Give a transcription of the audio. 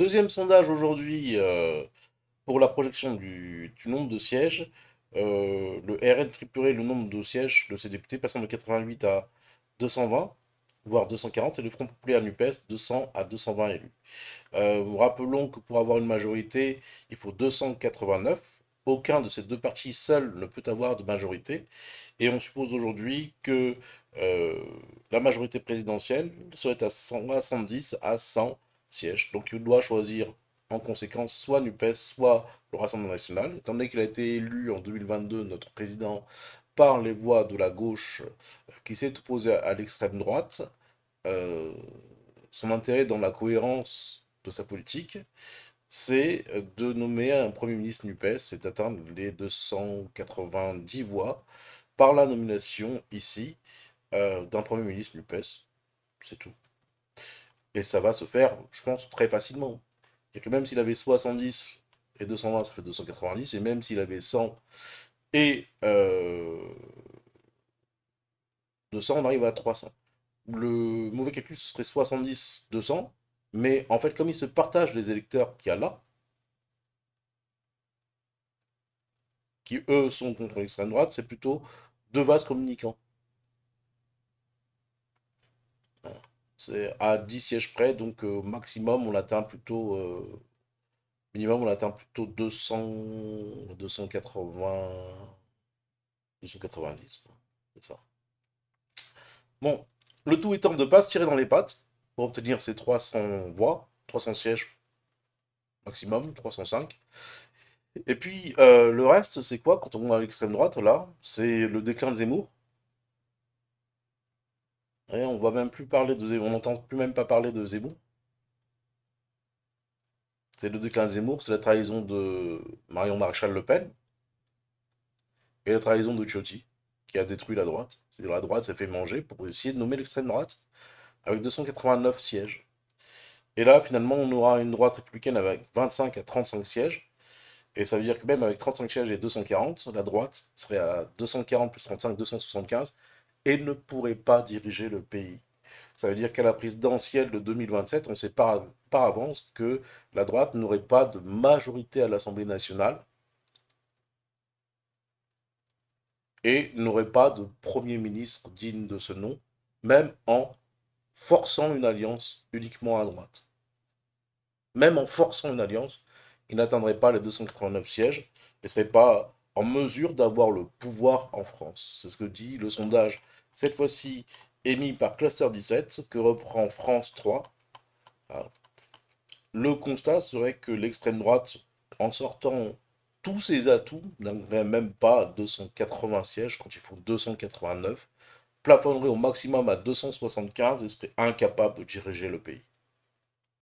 Deuxième sondage aujourd'hui euh, pour la projection du, nombre de sièges. Euh, le RN triplerait le nombre de sièges de ses députés, passant de 88 à 220, voire 240, et le Front populaire NUPES 200 à 220 élus. Euh, rappelons que pour avoir une majorité, il faut 289. Aucun de ces deux partis seuls ne peut avoir de majorité. Et on suppose aujourd'hui que la majorité présidentielle serait à 170 110, à 100 donc il doit choisir en conséquence soit NUPES, soit le Rassemblement national. Étant donné qu'il a été élu en 2022, notre président, par les voix de la gauche euh, qui s'est opposée à l'extrême droite, euh, son intérêt dans la cohérence de sa politique, c'est euh, de nommer un Premier ministre NUPES, c'est atteindre les 290 voix par la nomination ici d'un Premier ministre NUPES. C'est tout. Et ça va se faire, je pense, très facilement. Et que même s'il avait 70 et 220, ça fait 290. Et même s'il avait 100 et 200, euh, on arrive à 300. Le mauvais calcul, ce serait 70, 200. Mais en fait, comme ils se partagent les électeurs qu'il y a là, qui eux sont contre l'extrême droite, c'est plutôt deux vases communicants. C'est à 10 sièges près, donc euh, maximum, on atteint plutôt. Euh, minimum, on atteint plutôt 200, 280, 290. C'est ça. Bon, le tout étant de ne pas se tirer dans les pattes pour obtenir ces 300 voix, 300 sièges maximum, 305. Et puis, euh, le reste, c'est quoi quand on va à l'extrême droite, là C'est le déclin de Zemmour Hein, on va même plus parler de On n'entend plus même pas parler de Zemmour. C'est le déclin de Zemmour, c'est la trahison de Marion Maréchal Le Pen et la trahison de Ciotti, qui a détruit la droite. C'est-à-dire la droite s'est fait manger pour essayer de nommer l'extrême droite avec 289 sièges. Et là, finalement, on aura une droite républicaine avec 25 à 35 sièges. Et ça veut dire que même avec 35 sièges et 240, la droite serait à 240 plus 35, 275 et ne pourrait pas diriger le pays. Ça veut dire qu'à la présidentielle de 2027, on sait par, avance que la droite n'aurait pas de majorité à l'Assemblée nationale et n'aurait pas de Premier ministre digne de ce nom, même en forçant une alliance uniquement à droite. Même en forçant une alliance, il n'atteindrait pas les 289 sièges et n'est pas en mesure d'avoir le pouvoir en France. C'est ce que dit le sondage, cette fois-ci émis par Cluster 17, que reprend France 3. le constat serait que l'extrême droite, en sortant tous ses atouts, n'aurait même pas 280 sièges quand il faut 289, plafonnerait au maximum à 275 et serait incapable de diriger le pays.